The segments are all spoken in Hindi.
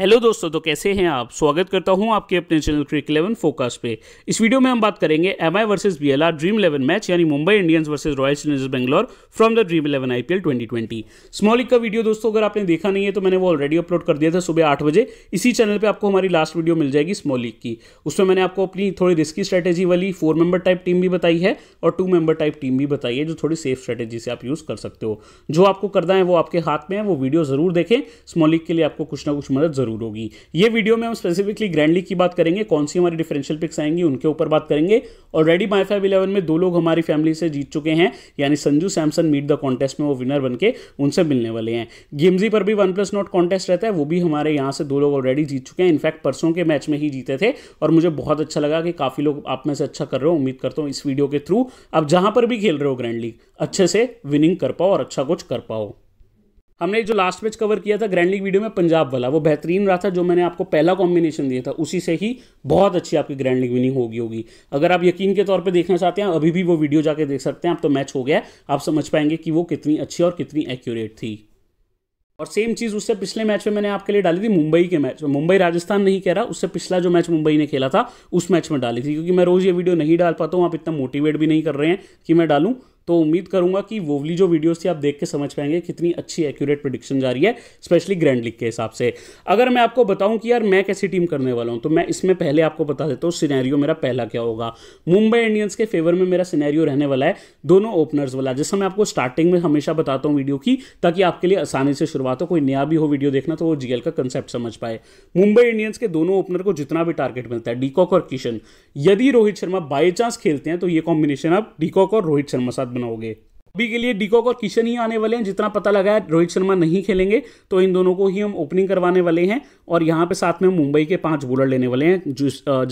हेलो दोस्तों तो कैसे हैं आप स्वागत करता हूं आपके अपने चैनल क्रिक इलेवन फोकस पे इस वीडियो में हम बात करेंगे M I versus B Dream Eleven match यानी Mumbai Indians versus Royal Challengers Bangalore from the Dream 11 IPL 2020 small league का वीडियो दोस्तों अगर आपने देखा नहीं है तो मैंने वो ऑलरेडी अपलोड कर दिया था सुबह आठ बजे इसी चैनल पर आपको हमारी लास्ट वीडियो मिल जाएगी स्मॉल लीग की उसमें मैंने आपको अपनी थोड़ी रिस्की स्ट्रैटेजी वाली फोर मेंबर टाइप टीम भी बताई है और टू मेंबर टाइप टीम भी बताई है जो थोड़ी सेफ स्ट्रैटेजी से आप यूज़ कर सकते हो जो आपको करना है वो आपके हाथ में है वो वीडियो जरूर देखें स्मॉल लीग के लिए आपको कुछ ना कुछ मदद जरूर होगी ये वीडियो में हम स्पेसिफिकली ग्रैंडली की बात करेंगे कौन सी हमारी डिफरेंशियल पिक्स आएंगी उनके ऊपर बात करेंगे ऑलरेडी माई फाइव इलेवन में दो लोग हमारी फैमिली से जीत चुके हैं यानी Sanju Samson meet the contest में वो विनर बन के उनसे मिलने वाले हैं गेमजी e पर भी वन प्लस नॉट कॉन्टेस्ट रहता है वो भी हमारे यहाँ से दो लोग ऑलरेडी जीत चुके हैं इनफैक्ट परसों के मैच में ही जीते थे और मुझे बहुत अच्छा लगा कि काफ़ी लोग आप में से अच्छा कर रहे हो उम्मीद करता हूँ इस वीडियो के थ्रू अब जहाँ पर भी खेल रहे हो ग्रैंड लीग अच्छे से विनिंग कर पाओ और अच्छा कुछ कर पाओ हमने जो लास्ट मैच कवर किया था ग्रैंड लीग वीडियो में पंजाब वाला वो बेहतरीन रहा था जो मैंने आपको पहला कॉम्बिनेशन दिया था उसी से ही बहुत अच्छी आपकी ग्रैंड लीग विनिंग होगी होगी अगर आप यकीन के तौर पर देखना चाहते हैं अभी भी वो वीडियो जाके देख सकते हैं आप तो मैच हो गया आप समझ पाएंगे कि वो कितनी अच्छी और कितनी एक्यूरेट थी और सेम चीज़ उससे पिछले मैच में मैंने आपके लिए डाली थी मुंबई के मैच में मुंबई राजस्थान नहीं कह रहा उससे पिछला जो मैच मुंबई ने खेला था उस मैच में डाली थी क्योंकि मैं रोज़ ये वीडियो नहीं डाल पाता हूँ आप इतना मोटिवेट भी नहीं कर रहे हैं कि मैं डालूँ तो उम्मीद करूंगा कि वोवली जो वीडियोस थी आप देख के समझ पाएंगे कितनी अच्छी एक्यूरेट प्रडिक्शन जा रही है स्पेशली ग्रैंड लीग के हिसाब से अगर मैं आपको बताऊं कि यार मैं कैसी टीम करने वाला हूं तो मैं इसमें पहले आपको बता देता हूं सिनेरियो मेरा पहला क्या होगा मुंबई इंडियंस के फेवर में मेरा सिनेरियो रहने वाला है दोनों ओपनर्स वाला जैसा मैं आपको स्टार्टिंग में हमेशा बताता हूँ वीडियो की ताकि आपके लिए आसानी से शुरुआत हो कोई नया भी हो वीडियो देखना तो वो जीएल का कंसेप्ट समझ पाए मुंबई इंडियंस के दोनों ओपनर को जितना भी टारगेट मिलता है डीकॉक और किशन यदि रोहित शर्मा बाई चांस खेलते हैं तो ये कॉम्बिनेशन आप डीकॉक और रोहित शर्मा साथ बनाओगे अभी के लिए डिकॉक और किशन ही आने वाले हैं जितना पता लगा है रोहित शर्मा नहीं खेलेंगे तो इन दोनों को ही हम ओपनिंग करवाने वाले हैं और यहाँ पे साथ में मुंबई के पांच बोलर लेने वाले हैं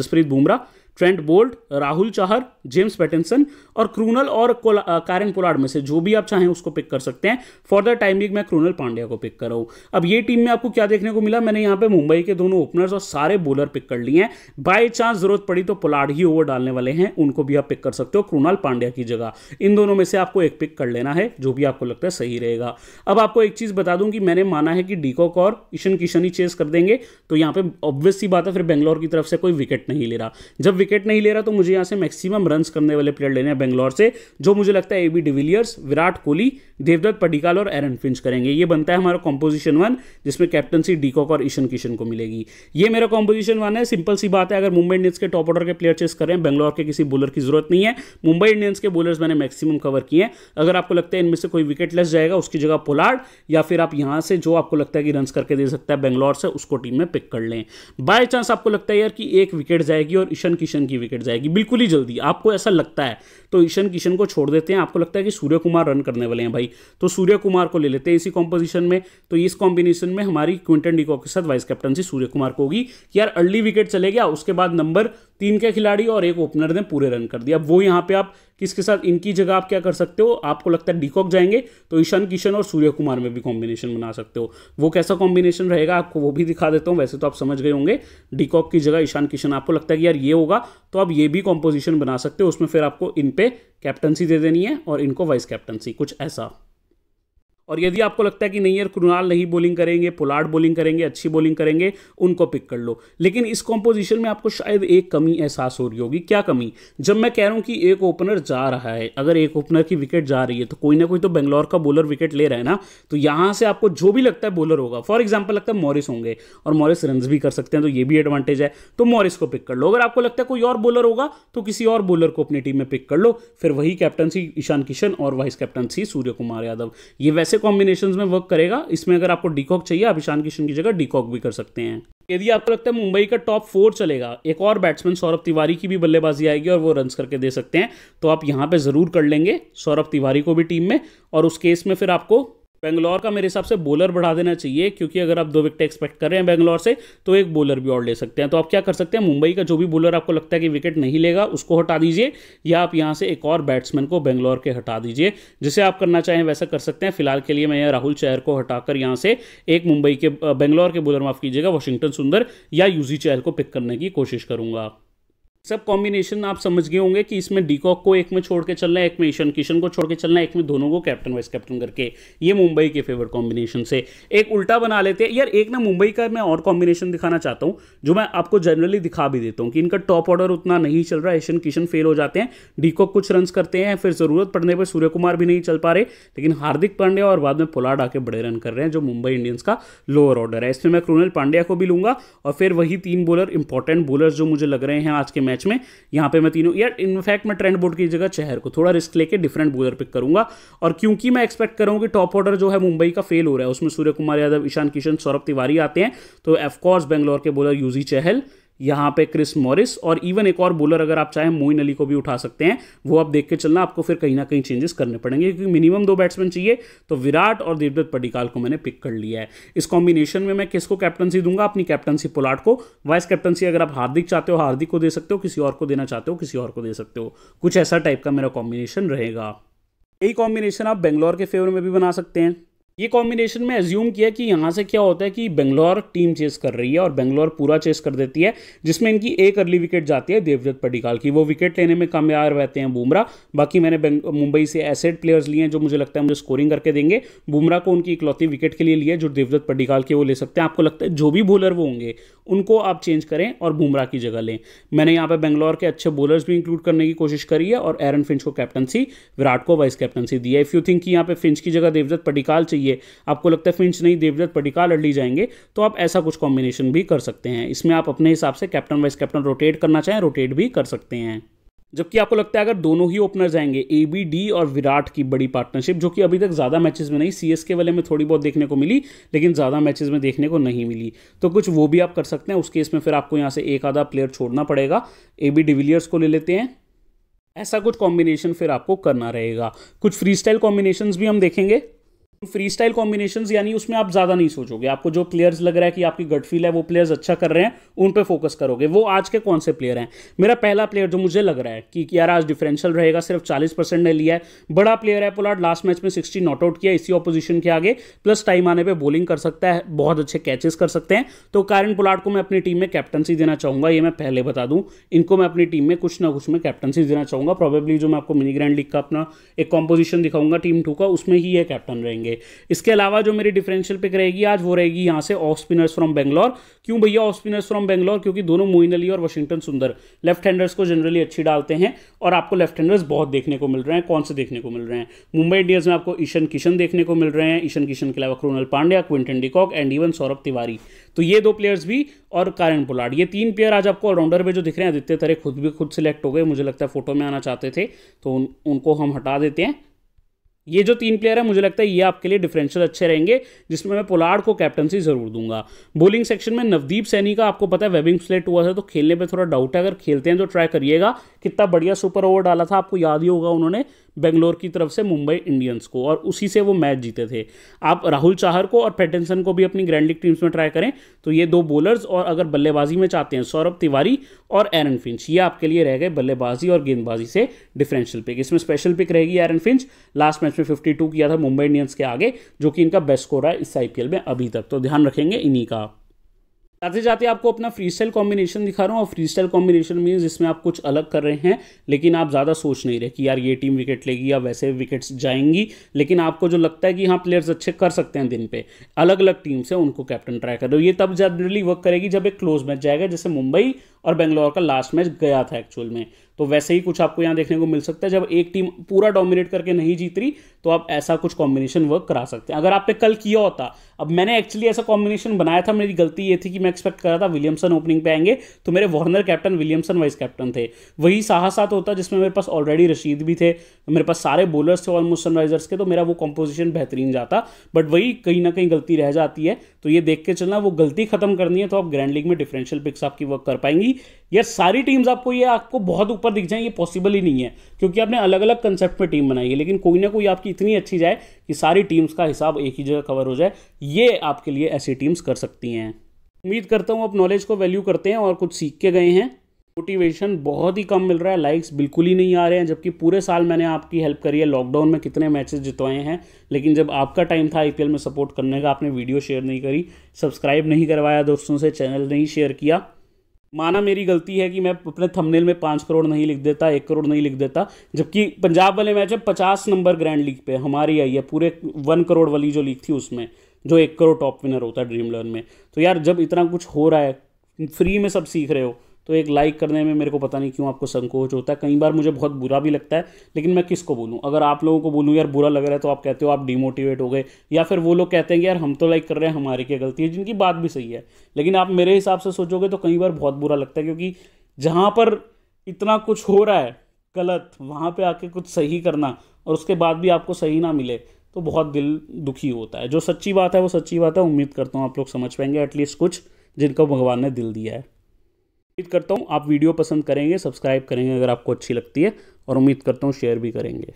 Jasprit Bumrah Trent Boult Rahul Chahar James Pattinson और क्रूनल और कारन पोलार्ड में से जो भी आप चाहें उसको पिक कर सकते हैं फॉर द टाइमिंग मैं क्रूनल पांड्या को पिक कर रहा हूँ अब ये टीम में आपको क्या देखने को मिला मैंने यहाँ पे मुंबई के दोनों ओपनर्स और सारे बॉलर पिक कर लिए हैं बाई चांस जरूरत पड़ी तो पोलार्ड ही ओवर डालने वाले हैं उनको भी आप पिक कर सकते हो क्रूनल पांड्या की जगह इन दोनों में से आपको एक पिक कर लेना है जो भी आपको लगता है सही रहेगा अब आपको एक चीज़ बता दूं कि मैंने माना है कि डीकॉक और ईशन किशन ही चेस कर देंगे तो यहाँ पे ऑब्वियसली बात है फिर बेंगलोर की तरफ से कोई विकेट नहीं ले रहा जब विकेट नहीं ले रहा तो मुझे यहाँ से मैक्सिमम रन करने वाले प्लेयर लेने हैं बेंगलोर से जो मुझे लगता है A B de Villiers Virat Kohli Devdutt Padikkal और एरन फिंच करेंगे ये बनता है हमारा कॉम्पोजिशन वन जिसमें कैप्टनसी डीकॉक और ईशन किशन को मिलेगी ये मेरा कॉम्पोजिशन वन है सिंपल सी बात है अगर मुंबई इंडियंस के टॉप ऑर्डर के प्लेयर चेस करें बेंगलोर के किसी बॉलर की जरूरत नहीं है मुंबई इंडियंस के बॉलर्स मैंने मैक्सिमम कवर किए हैं अगर आपको लगता है इनमें से कोई विकेट लेस जाएगा उसकी जगह पोलार्ड या फिर आप यहाँ से जो आपको लगता है कि रन करके दे सकता है बेंगलोर से उसको टीम में पिक कर लें बाय चांस आपको लगता है यार कि एक विकेट जाएगी और ईशन किशन की विकेट जाएगी बिल्कुल ही जल्दी आपको ऐसा लगता है तो ईशन किशन को छोड़ देते हैं आपको लगता है कि सूर्य कुमार रन करने वाले हैं भाई तो सूर्य कुमार को ले लेते हैं इसी कॉम्पोजिशन में तो इस कॉम्बिनेशन में हमारी क्विंटन डिकॉक के साथ वाइस कैप्टनसी सूर्य कुमार को होगी यार अर्ली विकेट चले गया उसके बाद नंबर तीन के खिलाड़ी और एक ओपनर ने पूरे रन कर दिया अब वो यहाँ पे आप किसके साथ इनकी जगह आप क्या कर सकते हो आपको लगता है डीकॉक जाएंगे तो ईशान किशन और सूर्य कुमार में भी कॉम्बिनेशन बना सकते हो वो कैसा कॉम्बिनेशन रहेगा आपको वो भी दिखा देता हूँ वैसे तो आप समझ गए होंगे डीकॉक की जगह ईशान किशन आपको लगता है कि यार ये होगा तो आप ये भी कॉम्पोजिशन बना सकते हो उसमें फिर आपको इन पर कैप्टनसी दे देनी है और इनको वाइस कैप्टनसी कुछ ऐसा और यदि आपको लगता है कि नहीं यार कृणाल नहीं बॉलिंग करेंगे पोलार्ड बोलिंग करेंगे अच्छी बॉलिंग करेंगे उनको पिक कर लो लेकिन इस कॉम्पोजिशन में आपको शायद एक कमी एहसास हो रही होगी क्या कमी जब मैं कह रहा हूँ कि एक ओपनर जा रहा है अगर एक ओपनर की विकेट जा रही है तो कोई ना कोई तो बेंगलोर का बॉलर विकेट ले रहा है ना तो यहाँ से आपको जो भी लगता है बॉलर होगा फॉर एग्जाम्पल लगता है मॉरिस होंगे और मॉरिस रन भी कर सकते हैं तो ये भी एडवांटेज है तो मॉरिस को पिक कर लो अगर आपको लगता है कोई और बॉलर होगा तो किसी और बॉलर को अपनी टीम में पिक कर लो फिर वही कैप्टनसी ईशान किशन और वाइस कैप्टनसी सूर्य कुमार यादव ये वैसे ऐसे कॉम्बिनेशन में वर्क करेगा इसमें अगर आपको डीकॉक चाहिए आप ईशान किशन की जगह डीकॉक भी कर सकते हैं यदि आपको लगता है मुंबई का टॉप फोर चलेगा एक और बैट्समैन सौरभ तिवारी की भी बल्लेबाजी आएगी और वो रन करके दे सकते हैं तो आप यहां पे ज़रूर कर लेंगे सौरभ तिवारी को भी टीम में और उस केस में फिर आपको बेंगलोर का मेरे हिसाब से बॉलर बढ़ा देना चाहिए क्योंकि अगर आप दो विकेट एक्सपेक्ट कर रहे हैं बेंगलोर से तो एक बॉलर भी और ले सकते हैं तो आप क्या कर सकते हैं मुंबई का जो भी बॉलर आपको लगता है कि विकेट नहीं लेगा उसको हटा दीजिए या आप यहाँ से एक और बैट्समैन को बेंगलोर के हटा दीजिए जिसे आप करना चाहें वैसा कर सकते हैं फिलहाल के लिए मैं यहाँ राहुल चहर को हटाकर यहाँ से एक मुंबई के बेंगलोर के बॉलर माफ कीजिएगा वाशिंगटन सुंदर या यूजी चहर को पिक करने की कोशिश करूंगा सब कॉम्बिनेशन आप समझ गए होंगे कि इसमें डीकॉक को एक में छोड़ के चलना है एक में ईशन किशन को छोड़ के चलना है एक में दोनों को कैप्टन वाइस कैप्टन करके ये मुंबई के फेवर कॉम्बिनेशन से एक उल्टा बना लेते हैं यार एक ना मुंबई का मैं और कॉम्बिनेशन दिखाना चाहता हूँ जो मैं आपको जनरली दिखा भी देता हूँ कि इनका टॉप ऑर्डर उतना नहीं चल रहा है ईशन किशन फेल हो जाते हैं डीकॉक कुछ रन करते हैं फिर ज़रूरत पड़ने पर सूर्य कुमार भी नहीं चल पा रहे लेकिन हार्दिक पांड्या और बाद में पोलाड आके बड़े रन कर रहे हैं जो मुंबई इंडियंस का लोअर ऑर्डर है इसमें मैं क्रोनल पांड्या को भी लूंगा और फिर वही तीन बॉलर इंपॉर्टेंट बॉलर जो मुझे लग रहे हैं आज के मैच मैच में यहाँ पे मैं तीनों यार इनफैक्ट मैं ट्रेंड बोर्ड की जगह चहर को थोड़ा रिस्क लेके डिफरेंट बोलर पिक करूंगा और क्योंकि मैं एक्सपेक्ट करूँ कि टॉप ऑर्डर जो है मुंबई का फेल हो रहा है उसमें सूर्य कुमार यादव ईशान किशन सौरभ तिवारी आते हैं तो ऑफकोर्स बेंगलोर के बोलर यूजी चहल यहां पे क्रिस मॉरिस और इवन एक और बॉलर अगर आप चाहें मोइन अली को भी उठा सकते हैं वो आप देख के चलना आपको फिर कहीं ना कहीं चेंजेस करने पड़ेंगे क्योंकि मिनिमम दो बैट्समैन चाहिए तो विराट और देवदत्त पडिकाल को मैंने पिक कर लिया है इस कॉम्बिनेशन में मैं किसको कैप्टनसी दूंगा अपनी कैप्टनसी पोलाट को वाइस कैप्टनसी अगर आप हार्दिक चाहते हो हार्दिक को दे सकते हो किसी और को देना चाहते हो किसी और को दे सकते हो कुछ ऐसा टाइप का मेरा कॉम्बिनेशन रहेगा यही कॉम्बिनेशन आप बेंगलोर के फेवर में भी बना सकते हैं ये कॉम्बिनेशन में एज्यूम किया कि यहाँ से क्या होता है कि बेंगलोर टीम चेस कर रही है और बेंगलोर पूरा चेस कर देती है जिसमें इनकी एक अर्ली विकेट जाती है देवदत्त पडिकाल की वो विकेट लेने में कामयाब रहते हैं बुमरा बाकी मैंने मुंबई से एसेड प्लेयर्स लिए हैं जो मुझे लगता है मुझे स्कोरिंग करके देंगे बुमरा को उनकी इकलौती विकेट के लिए लिया जो देवदत्त पडिकाल के वो ले सकते हैं आपको लगता है जो भी बॉलर वो होंगे उनको आप चेंज करें और बुमरा की जगह लें मैंने यहाँ पर बेंगलोर के अच्छे बॉलर्स भी इंक्लूड करने की कोशिश करी है और एरन फिंच को कैप्टनसी विराट को वाइस कैप्टनसी दी है इफ़ यू थिंक कि यहाँ पे फिंच की जगह देवदत्त पडिकाल चाहिए चाहिए आपको लगता है फिंच नहीं देवदत्त पडिकाल अड्डी जाएंगे तो आप ऐसा कुछ कॉम्बिनेशन भी कर सकते हैं इसमें आप अपने हिसाब से कैप्टन वाइस कैप्टन रोटेट करना चाहें रोटेट भी कर सकते हैं जबकि आपको लगता है अगर दोनों ही ओपनर जाएंगे ए बी डी और विराट की बड़ी पार्टनरशिप जो कि अभी तक ज़्यादा मैचेस में नहीं सी एस के वाले में थोड़ी बहुत देखने को मिली लेकिन ज़्यादा मैचेस में देखने को नहीं मिली तो कुछ वो भी आप कर सकते हैं उस केस में फिर आपको यहाँ से एक आधा प्लेयर छोड़ना पड़ेगा ए बी डिविलियर्स को ले लेते हैं ऐसा कुछ कॉम्बिनेशन फिर आपको करना रहेगा कुछ फ्री स्टाइल कॉम्बिनेशन भी हम देखेंगे फ्री स्टाइल कॉम्बिनेशन यानी उसमें आप ज़्यादा नहीं सोचोगे आपको जो प्लेयर्स लग रहा है कि आपकी गट फील है वो प्लेयर्स अच्छा कर रहे हैं उन पर फोकस करोगे वो आज के कौन से प्लेयर हैं मेरा पहला प्लेयर जो मुझे लग रहा है कि यार आज डिफरेंशियल रहेगा सिर्फ चालीस परसेंट ने लिया है बड़ा प्लेयर है पोलार्ड लास्ट मैच में सिक्सटी नॉट आउट किया इसी ऑपोजिशन के आगे प्लस टाइम आने पर बॉलिंग कर सकता है बहुत अच्छे कैचेस कर सकते हैं तो कारण पोलार्ड को मैं अपनी टीम में कैप्टनसी देना चाहूंगा ये मैं पहले बता दूं इनको मैं अपनी टीम में कुछ ना कुछ मैं कैप्टनसी देना चाहूंगा प्रॉबेबली जो मैं आपको मिनी ग्रैंड लीग का अपना एक कॉम्पोजिशन दिखाऊंगा टीम टू का उसमें ही ये कैप्टन रहेंगे आएंगे इसके अलावा जो मेरी डिफरेंशियल पिक रहेगी आज वो रहेगी यहाँ से ऑफ स्पिनर्स फ्रॉम बैंगलोर क्यों भैया ऑफ स्पिनर्स फ्रॉम बैंगलोर क्योंकि दोनों मोइन अली और वाशिंगटन सुंदर लेफ्ट हैंडर्स को जनरली अच्छी डालते हैं और आपको लेफ्ट हैंडर्स बहुत देखने को मिल रहे हैं कौन से देखने को मिल रहे हैं मुंबई इंडियंस में आपको ईशन किशन देखने को मिल रहे हैं ईशन किशन के अलावा Krunal Pandya Quinton de Kock and even Saurabh Tiwary तो ये दो प्लेयर्स भी और कारण पुलाड ये तीन प्लेयर आज आपको ऑलराउंडर में जो दिख रहे हैं आदित्य तरह खुद भी खुद सिलेक्ट हो गए मुझे लगता है फोटो में आना चाहते थे तो उन, उनको हम हटा देते हैं ये जो तीन प्लेयर है मुझे लगता है ये आपके लिए डिफरेंशियल अच्छे रहेंगे जिसमें मैं पोलार्ड को कैप्टनसी जरूर दूंगा बॉलिंग सेक्शन में नवदीप सैनी का आपको पता है वेबिंग स्लेट हुआ था तो खेलने पे थोड़ा डाउट है अगर खेलते हैं तो ट्राई करिएगा कितना बढ़िया सुपर ओवर डाला था आपको याद ही होगा उन्होंने बेंगलोर की तरफ से मुंबई इंडियंस को और उसी से वो मैच जीते थे आप राहुल चाहर को और पेटेंसन को भी अपनी ग्रैंड लीग टीम्स में ट्राई करें तो ये दो बॉलर्स और अगर बल्लेबाजी में चाहते हैं सौरभ तिवारी और एरन फिंच ये आपके लिए रह गए बल्लेबाजी और गेंदबाजी से डिफरेंशियल पिक इसमें स्पेशल पिक रहेगी एरन फिंच लास्ट मैच में फिफ्टी किया था मुंबई इंडियंस के आगे जो कि इनका बेस्ट स्कोर है इस आई में अभी तक तो ध्यान रखेंगे इन्हीं का साथ ही जाते आपको अपना फ्री स्टाइल कॉम्बिनेशन दिखा रहा हूँ और फ्री स्टाइल कॉम्बिनेशन मीन जिसमें आप कुछ अलग कर रहे हैं लेकिन आप ज़्यादा सोच नहीं रहे कि यार ये टीम विकेट लेगी या वैसे विकेट्स जाएंगी लेकिन आपको जो लगता है कि हाँ प्लेयर्स अच्छे कर सकते हैं दिन पे अलग अलग टीम से उनको कैप्टन ट्राई कर रहे हो ये तब जनरली वर्क करेगी जब एक क्लोज मैच जाएगा जैसे मुंबई और बेंगलोर का लास्ट मैच गया था एक्चुअल में तो वैसे ही कुछ आपको यहाँ देखने को मिल सकता है जब एक टीम पूरा डोमिनेट करके नहीं जीत रही तो आप ऐसा कुछ कॉम्बिनेशन वर्क करा सकते हैं अगर आपने कल किया होता अब मैंने एक्चुअली ऐसा कॉम्बिनेशन बनाया था मेरी गलती ये थी कि मैं एक्सपेक्ट कर रहा था विलियमसन ओपनिंग पे आएंगे तो मेरे Warner captain Williamson vice captain थे वही साहसात होता जिसमें मेरे पास ऑलरेडी रशीद भी थे मेरे पास सारे बॉलर्स थे ऑलमोस्ट सनराइजर्स के तो मेरा वो कॉम्पोजिशन बेहतरीन जाता बट वही कहीं ना कहीं गलती रह जाती है तो ये देख के चलना वो गलती खत्म करनी है तो आप ग्रैंड लीग में डिफरेंशियल पिक्स आपकी वर्क कर पाएंगी कि यार सारी टीम्स आपको ये आपको बहुत ऊपर दिख जाए ये पॉसिबल ही नहीं है क्योंकि आपने अलग अलग कंसेप्ट में टीम बनाई है लेकिन कोई ना कोई आपकी इतनी अच्छी जाए कि सारी टीम्स का हिसाब एक ही जगह कवर हो जाए ये आपके लिए ऐसी टीम्स कर सकती हैं उम्मीद करता हूँ आप नॉलेज को वैल्यू करते हैं और कुछ सीख के गए हैं मोटिवेशन बहुत ही कम मिल रहा है लाइक्स बिल्कुल ही नहीं आ रहे हैं जबकि पूरे साल मैंने आपकी हेल्प करी है लॉकडाउन में कितने मैचेस जितवाए हैं लेकिन जब आपका टाइम था आईपीएल में सपोर्ट करने का आपने वीडियो शेयर नहीं करी सब्सक्राइब नहीं करवाया दोस्तों से चैनल नहीं शेयर किया माना मेरी गलती है कि मैं अपने थंबनेल में पाँच करोड़ नहीं लिख देता एक करोड़ नहीं लिख देता जबकि पंजाब वाले मैच है पचास नंबर ग्रैंड लीग पे हमारी आई है पूरे वन करोड़ वाली जो लीग थी उसमें जो एक करोड़ टॉप विनर होता है ड्रीम इलेवन में तो यार जब इतना कुछ हो रहा है फ्री में सब सीख रहे हो तो एक लाइक करने में मेरे को पता नहीं क्यों आपको संकोच होता है कई बार मुझे बहुत बुरा भी लगता है लेकिन मैं किसको बोलूँ अगर आप लोगों को बोलूँ यार बुरा लग रहा है तो आप कहते हो आप डिमोटिवेट हो गए या फिर वो लोग कहते हैं कि यार हम तो लाइक कर रहे हैं हमारी क्या गलती है जिनकी बात भी सही है लेकिन आप मेरे हिसाब से सोचोगे तो कई बार बहुत बुरा लगता है क्योंकि जहाँ पर इतना कुछ हो रहा है गलत वहाँ पर आके कुछ सही करना और उसके बाद भी आपको सही ना मिले तो बहुत दिल दुखी होता है जो सच्ची बात है वो सच्ची बात है उम्मीद करता हूँ आप लोग समझ पाएंगे एटलीस्ट कुछ जिनको भगवान ने दिल दिया है उम्मीद करता हूँ आप वीडियो पसंद करेंगे सब्सक्राइब करेंगे अगर आपको अच्छी लगती है और उम्मीद करता हूँ शेयर भी करेंगे